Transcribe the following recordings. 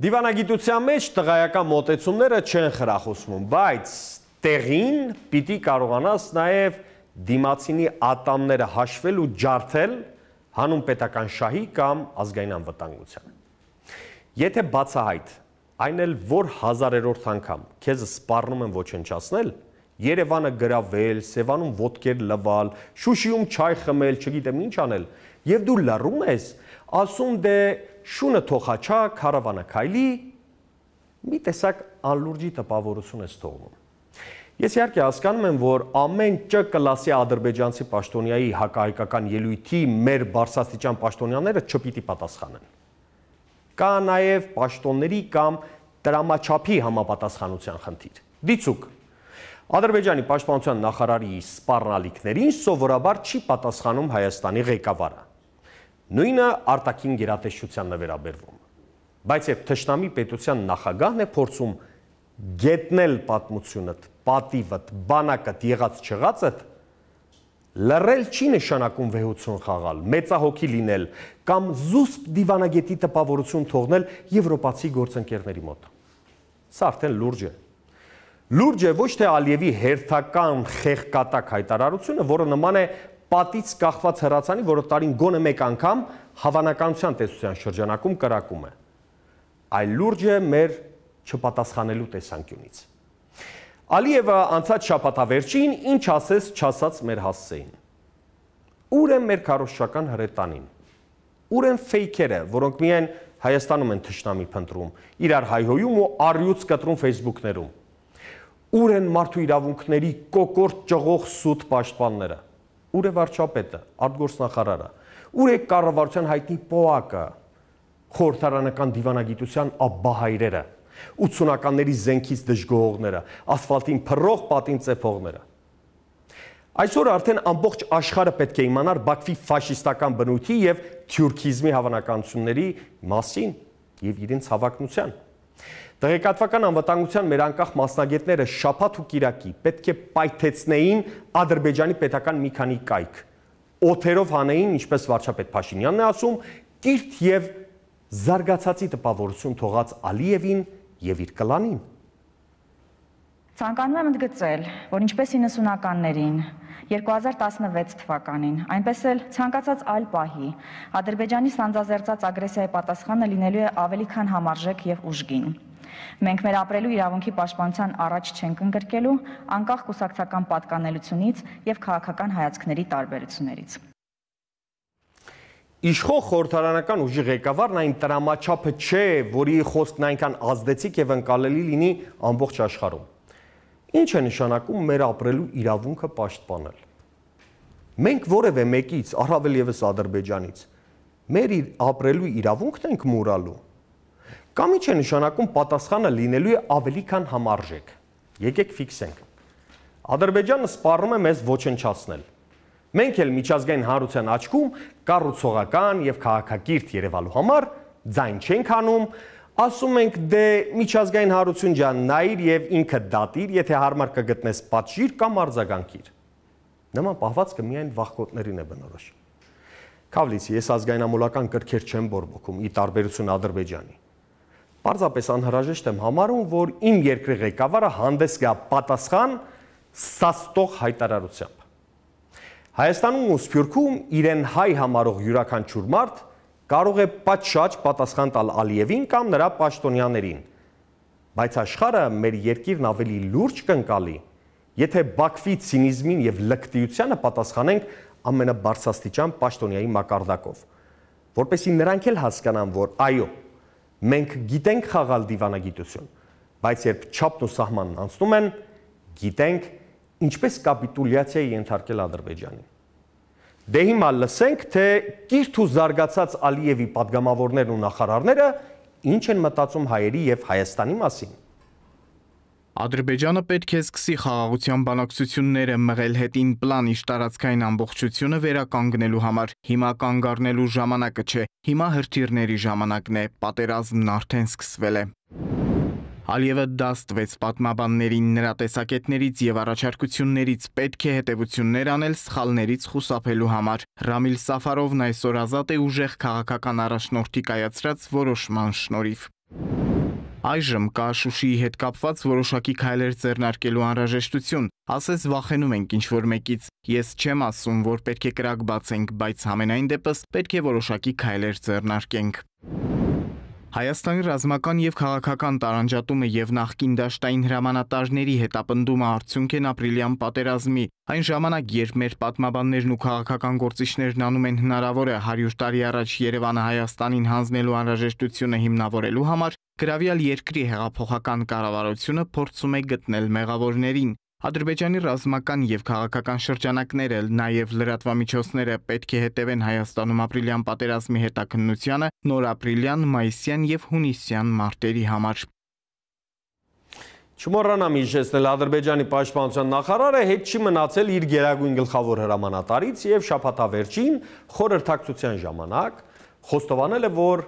Դիվանագիտության մեջ տղայական մոտեցումները չեն խրախուսվում, բայց տեղին պիտի կարողանաս նաև դիմացինի ատամները հաշվել ու ջարդել հանուն պետական շահի կամ ազգային անվտանգության։ Եթե բացահայտ, այն էլ որ հազարերորդ անգամ քեզ սպառնում են ոչնչացնել, Երևանը գրավել, Սևանում ոտքեր լվալ, Շուշիում չայ խմել, չգիտեմ ինչ անել, եւ դու լռում ես, ասում դե շունը թողաչա, քարավանը քայլի, մի տեսակ անլուրջի տպավորություն ես թողնում։ Ես իհարկե հասկանում եմ, որ ամեն Չ կլասի ադրբեջանցի պաշտոնյայի հակահայկական ելույթի մեր բարձրաստիճան պաշտոնյաները չպիտի պատասխանեն։ Կա նաև պաշտոնների կամ տրամաչափի համապատասխանության խնդիր։ Դիցուկ Ադրբեջանի պաշտպանության նախարարի սպառնալիքներին սովորաբար չի պատասխանում Հայաստանի ղեկավարը։ Նույնը արտաքին գերատեսչությանն է վերաբերվում։ Բայց երբ Թշնամի պետության նախագահն է փորձում գետնել պատմությունդ, պատիվդ, բանակդ, եղած չեղածդ, լռել չի նշանակում վեհություն խաղալ, մեծահոգի լինել կամ զուսպ դիվանագետի տպավորություն թողնել եվրոպացի գործընկերների մոտ։ Սա արդեն լուրջ է։ Լուրջ է ոչ թե Ալիևի հերթական խեղկատակ հայտարարությունը, որը նման է պատից կախված հրացանի, որը տարին գոնը մեկ անգամ հավանականության տեսության շրջանակում կրակում է։ Այլ լուրջ է մեր չպատասխանելու տեսանկյունից։ Ալիևը անցած շապատավերջին ինչ ասես չասաց մեր հասցեին։ Ուր են մեր կարոշչական հրետանին։ Ուր են ֆեյքերը, որոնք միայն Հայաստանում են թշնամի փնտրում, իրար հայհոյում ու առյուծ կտրում Facebook-ներում։ Ուր են մարդու իրավունքների կոկորտ ճղող սուտ պաշտպանները։ Ուր է վարչապետը, արտգործնախարարը։ Ուր է կառավարության հայտնի ՊՕԱԿ-ը, խորհրդարանական դիվանագիտության աբբահայրերը, 80-ականների զենքից դժգոհողները, ասֆալտին փռող պատին ծեփողները։ Այսօր արդեն ամբողջ աշխարհը պետք է իմանար Բաքվի ֆաշիստական բնույթի եւ թյուրքիզմի հավանականությունների մասին եւ իրենց հավակնության Տեղեկատվական անվտանգության մեր անկախ մասնագետները շապատ ու կիրակի պետք է պայթեցնեին ադրբեջանի պետական մի քանի կայք, ոթերով հանեին, ինչպես վարճապետ պաշինյանն է ասում, կիրտ և զարգացացի տպավորություն թողած ալիևին և իր կլանին։ Ցանկանում եմ ընդգծել, որ ինչպես 90-ականներին 2016 թվականին, այնպես էլ ցանկացած այլ պահի Ադրբեջանի սանձազերծած ագրեսիայի պատասխանը լինելու է ավելի քան համարժեք եւ ուժգին։ Մենք մեր ապրելու իրավունքի պաշտպանության առաջ չենք ընկրկելու անկախ կուսակցական պատկանելությունից եւ քաղաքական հայացքների տարբերություններից։ Իշխող խորհրդարանական ուժի ղեկավարն այն տրամաչափը չէ, որի խոսքն այնքան ազդեցիկ եւ ընկալելի լինի ամբողջ աշխարհում։ Ինչ է նշանակում մեր ապրելու իրավունքը պաշտպանել։ Մենք որևէ մեկից, առավել եւս Ադրբեջանից, մեր իր ապրելու իրավունքն ենք մուրալու։ Կամ ինչ է նշանակում պատասխանը լինելու է ավելի քան համարժեք։ Եկեք ֆիքսենք։ Ադրբեջանը սպառնում է մեզ ոչնչացնել։ Մենք էլ միջազգային հանրության աչքում կառուցողական եւ քաղաքակիրթ Երևալու համար ձայն չենք անում, ասում ենք դե միջազգային հարություն ջան նայիր եւ ինքը դատիր, եթե հարմար կգտնես պատժիր կամ արձագանքիր։ Նման պահվածքը միայն վախկոտներին է բնորոշ։ Քավլիցի, ես ազգայնամոլական կրքեր չեմ բորբոքում՝ ի տարբերություն Ադրբեջանի։ Պարզապես անհրաժեշտ եմ համարում, որ իմ երկրի ղեկավարը հանդես գա պատասխան սաստող հայտարարությամբ։ Հայաստանում ու Սփյուռքում իրեն հայ համարող յուրաքանչյուր մարդ կարող է պատշաճ պատասխան տալ Ալիևին կամ նրա պաշտոնյաներին։ Բայց աշխարը մեր երկիրն ավելի լուրջ կընկալի, եթե Բաքվի ցինիզմին եւ լկտիությանը պատասխանենք ամենաբարձրաստիճան պաշտոնյայի մակարդակով, որպեսի նրանք էլ հասկանան, որ այո, մենք գիտենք խաղալ դիվանագիտություն, բայց երբ չափն ու սահմանն անցնում են, գիտենք ինչպես կապիտուլյացիա ենթարկել Ադրբեջանին։ Դե հիմա լսենք, թե կիրթ ու զարգացած Ալիևի падգամավորներն ու նախարարները ինչ են մտածում հայերի եւ Հայաստանի մասին։ Ադրբեջանը պետք է սկսի խաղաղության բանակցությունները մղել հետին պլանի շտարածքային ամբողջությունը վերականգնելու համար։ Հիմա կանգ առնելու ժամանակը չէ, հիմա հրթիռների ժամանակն է, պատերազմն արդեն սկսվել է։ Ալիևը դաստվեց պատմաբաններին նրա տեսակետներից եւ առաջարկություններից պետք է հետեւություններ անել սխալներից խուսափելու համար։ Ռամիլ Սաֆարովն այսօր ազատ է ուժեղ քաղաքական առաջնորդի կայացրած որոշման շնորհիվ։ Այժմ կա Շուշիի հետ կապված որոշակի քայլեր ձեռնարկելու անհրաժեշտություն, ասես վախենում ենք ինչ-որ մեկից։ Ես չեմ ասում, որ պետք է կրակ բացենք, բայց համենայն դեպս պետք է որոշակի քայլեր ձեռնարկենք։ Հայաստանի ռազմական եւ քաղաքական տարանջատումը եւ նախկին դաշտային հրամանատարների հետապնդումը արդյունք են ապրիլյան պատերազմի։ Այն ժամանակ, երբ մեր պատմաբաններն ու քաղաքական գործիչներն անում են հնարավորը 100 տարի առաջ Երևանը Հայաստանին հանձնելու անհրաժեշտությունը հիմնավորելու համար, գրավյալ երկրի հեղափոխական կառավարությունը փորձում է գտնել մեղավորներին։ Ադրբեջանի ռազմական եւ քաղաքական շրջանակները, նաեւ լրատվամիջոցները պետք է հետևեն Հայաստանում ապրիլյան պատերազմի հետաքննությանը նոր ապրիլյան, մայիսյան եւ հունիսյան մարտերի համար։ Չմոռանամ իջեցնել Ադրբեջանի պաշտպանության նախարարը հետ չի մնացել իր գերագույն գլխավոր հրամանատարից եւ շաբաթավերջին խորհրդակցության ժամանակ խոստովանել է, որ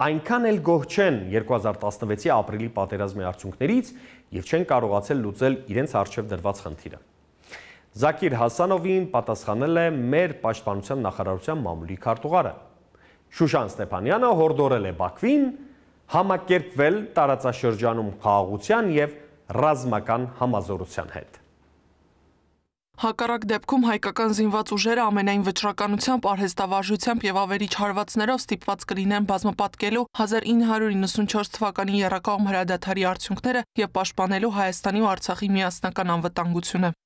այնքան էլ գոհ չեն 2016-ի ապրիլի պատերազմի արդյունքներից եւ չեն կարողացել լուծել իրենց արժեվ դրված խնդիրը։ Զակիր Հասանովին պատասխանել է մեր պաշտպանության նախարարության մամուլի քարտուղարը։ Շուշան Ստեփանյանը հորդորել է Բաքվին համակերպվել տարածաշրջանում խաղաղության եւ ռազմական համազորության հետ։ Հակառակ դեպքում հայկական զինված ուժերը ամենայն վճռականությամբ, արհեստավարժությամբ եւ ավերիչ հարվածներով ստիպված կլինեն բազմապատկելու 1994 թվականի երակողմ հրադադարի արդյունքները եւ պաշտպանելու Հայաստանի ու Արցախի միասնական անվտանգությունը։